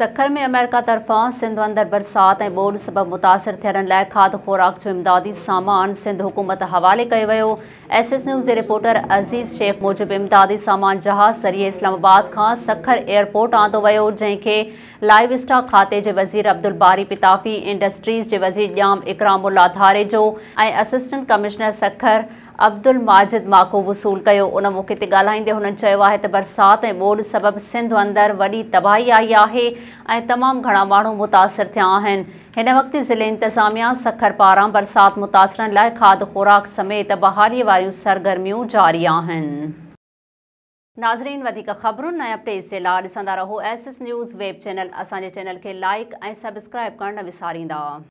सखर में अमेरिका तरफा सिंध अंदर बरसात ऐं ॿोॾ सबबि मुतासिर थियण खाद ख़ुराक जो इमदादी सामान सिंध हुकूमत हवाले कयो एस एस न्यूज़ के रिपोर्टर अज़ीज़ शेख मूजिब इमदादी सामान जहाज़ ज़रिए इस्लामाबाद का सखर एयरपोर्ट आंदो वियो जंहिंखे लाइव स्टॉक खाते के वज़ीर अब्दुल बारी पिताफ़ी इंडस्ट्रीज़ के वज़ीर ॼाम इकरामुल्ला धारे जो ऐं असिस्टेंट कमिश्नर सखर अब्दुल माजिद माको वसूल किया उन मौक़े ते ॻाल्हाईंदे हुननि चयो आहे त बरसाति ऐं ॿोॾ सिंध अंदरि वॾी तबाही आई है ऐं तमामु घणा माण्हू मुतासिर थिया आहिनि हिन वक़्ति ज़िले इंतिज़ामिया सखर पारां बरसाति मुतासिरनि लाइ खाद खुराक समेत बहाली वारियूं सरगर्मियूं जारी आहिनि नाज़रीन वधीक ख़बरुनि ऐं अपडेट्स जे लाइ ॾिसंदा रहो S S news web channel असांजे चैनल खे लाइक ऐं सब्सक्राइब करणु विसारींदा